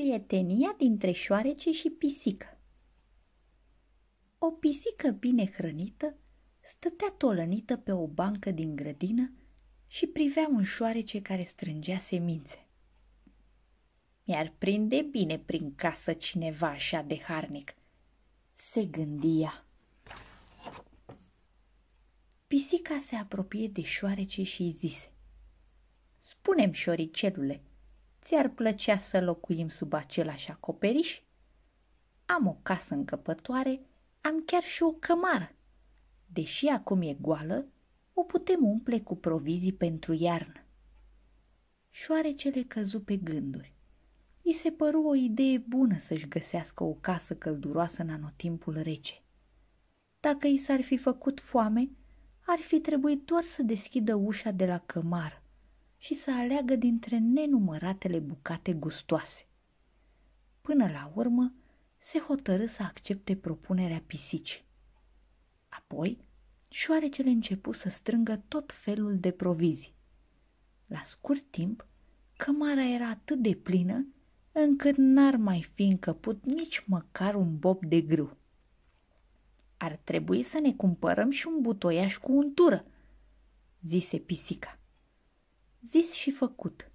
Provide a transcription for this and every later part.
Prietenia dintre șoarece și pisică O pisică bine hrănită stătea tolănită pe o bancă din grădină și privea un șoarece care strângea semințe. Mi-ar prinde bine prin casă cineva așa de harnic, se gândia. Pisica se apropie de șoarece și îi zise. Spune-mi, șoricelule, Ți-ar plăcea să locuim sub același acoperiș? Am o casă încăpătoare, am chiar și o cămară. Deși acum e goală, o putem umple cu provizii pentru iarnă. Șoarecele căzu pe gânduri. I se păru o idee bună să-și găsească o casă călduroasă în anotimpul rece. Dacă i s-ar fi făcut foame, ar fi trebuit doar să deschidă ușa de la cămară și să aleagă dintre nenumăratele bucate gustoase. Până la urmă, se hotărâ să accepte propunerea pisicii. Apoi, șoarecele începu să strângă tot felul de provizii. La scurt timp, cămara era atât de plină încât n-ar mai fi încăput nici măcar un bob de grâu. Ar trebui să ne cumpărăm și un butoiaș cu untură, zise pisica zis și făcut,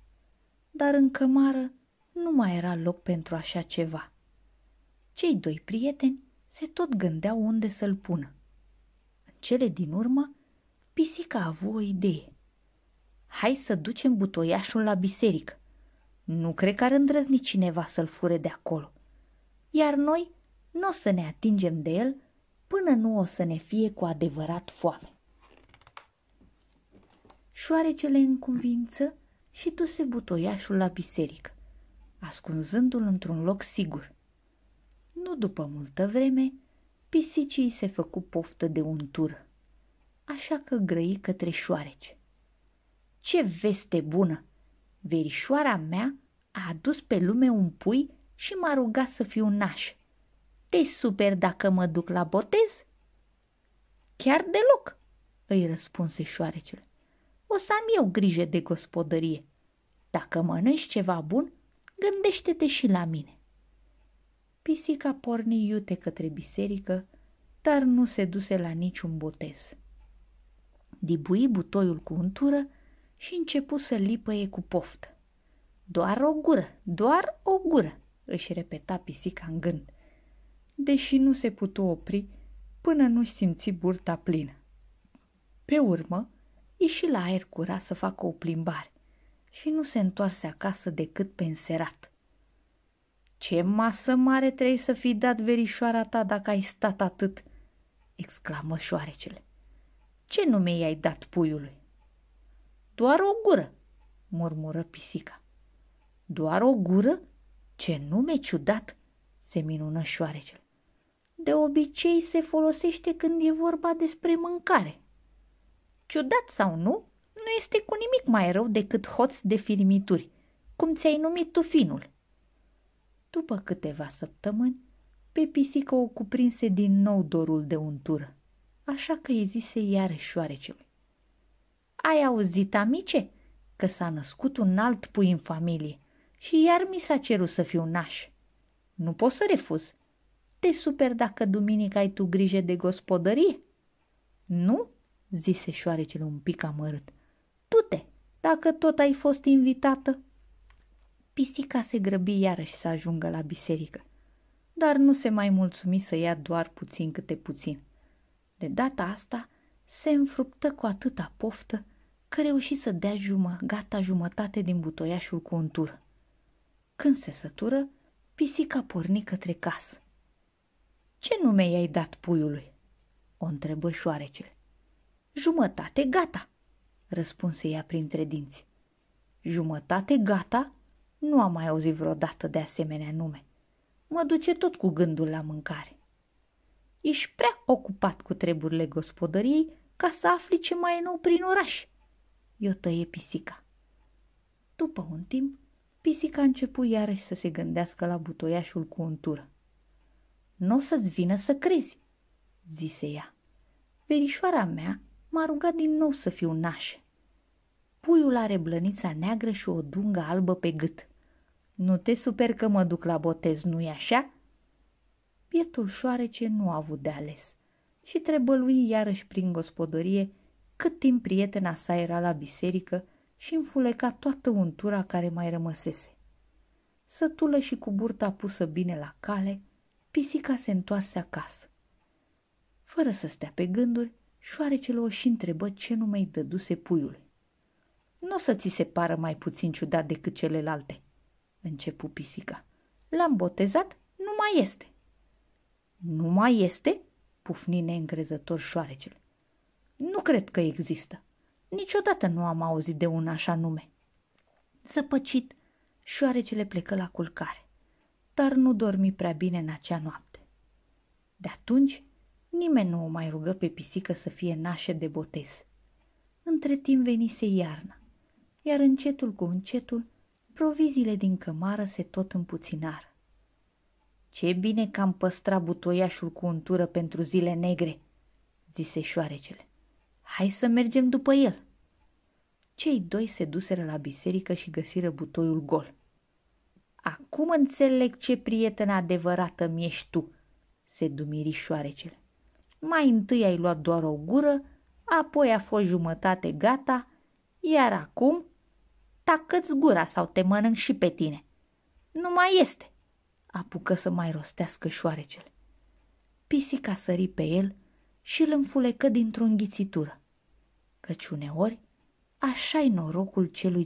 dar în cămară nu mai era loc pentru așa ceva. Cei doi prieteni se tot gândeau unde să-l pună. În cele din urmă, pisica a avut o idee. Hai să ducem butoiașul la biserică. Nu cred că ar îndrăzni cineva să-l fure de acolo. Iar noi nu o să ne atingem de el până nu o să ne fie cu adevărat foame șoarecele în cuvință și duse butoiașul la biserică, ascunzându-l într-un loc sigur. Nu după multă vreme, pisicii se făcu poftă de untură, așa că grăi către șoarece. Ce veste bună! Verișoara mea a adus pe lume un pui și m-a rugat să fiu naș. Te super dacă mă duc la botez? Chiar deloc, îi răspunse șoarecele o să am eu grijă de gospodărie. Dacă mănânci ceva bun, gândește-te și la mine. Pisica porni iute către biserică, dar nu se duse la niciun botez. Dibui butoiul cu untură și începu să lipăie cu poftă. Doar o gură, doar o gură, își repeta pisica în gând, deși nu se putu opri până nu-și simți burta plină. Pe urmă, ieși la aer curat să facă o plimbare și nu se întoarse acasă decât pe înserat. Ce masă mare trebuie să fi dat verișoara ta dacă ai stat atât!" exclamă șoarecele. Ce nume i-ai dat puiului?" Doar o gură!" murmură pisica. Doar o gură? Ce nume ciudat!" se minună șoarecele. De obicei se folosește când e vorba despre mâncare. Ciudat sau nu, nu este cu nimic mai rău decât hoț de firimituri, cum ți-ai numit tu finul. După câteva săptămâni, pe pisică o cuprinse din nou dorul de untură, așa că îi zise iarăși șoarecelui. Ai auzit, amice, că s-a născut un alt pui în familie și iar mi s-a cerut să fiu naș. Nu pot să refuz. Te super dacă duminică ai tu grijă de gospodărie? Nu? zise șoarecele un pic amărât. Tute, dacă tot ai fost invitată! Pisica se grăbi iarăși să ajungă la biserică, dar nu se mai mulțumi să ia doar puțin câte puțin. De data asta se înfruptă cu atâta poftă că reuși să dea jumă, gata jumătate din butoiașul cu untur. Când se sătură, pisica porni către casă. Ce nume i-ai dat puiului?" o întrebă șoarecele. Jumătate gata, răspunse ea printre dinți. Jumătate gata? Nu am mai auzit vreodată de asemenea nume. Mă duce tot cu gândul la mâncare. Ești prea ocupat cu treburile gospodăriei ca să afli ce mai e nou prin oraș. Eu tăie pisica. După un timp, pisica a început iarăși să se gândească la butoiașul cu untură. Nu o să-ți vină să crezi, zise ea. Verișoara mea m-a rugat din nou să fiu naș. Puiul are blănița neagră și o dungă albă pe gât. Nu te super că mă duc la botez, nu-i așa? Bietul șoarece nu a avut de ales și trebălui iarăși prin gospodărie cât timp prietena sa era la biserică și înfuleca toată untura care mai rămăsese. Sătulă și cu burta pusă bine la cale, pisica se întoarse acasă. Fără să stea pe gânduri, Șoarecele o și întrebă ce nu mai dăduse puiul. Nu o să ți se pară mai puțin ciudat decât celelalte, începu pisica. L-am botezat, nu mai este. Nu mai este? pufni neîncrezător șoarecele. Nu cred că există. Niciodată nu am auzit de un așa nume. Zăpăcit, șoarecele plecă la culcare, dar nu dormi prea bine în acea noapte. De atunci Nimeni nu o mai rugă pe pisică să fie nașe de botez. Între timp venise iarna, iar încetul cu încetul proviziile din cămară se tot împuținară. Ce bine că am păstrat butoiașul cu untură pentru zile negre, zise șoarecele. Hai să mergem după el. Cei doi se duseră la biserică și găsiră butoiul gol. Acum înțeleg ce prietenă adevărată mi-ești tu, se dumiri șoarecele. Mai întâi ai luat doar o gură, apoi a fost jumătate gata, iar acum tacă-ți gura sau te mănânc și pe tine. Nu mai este, apucă să mai rostească șoarecele. Pisica sări pe el și îl înfulecă dintr-o înghițitură, căci uneori așa-i norocul celui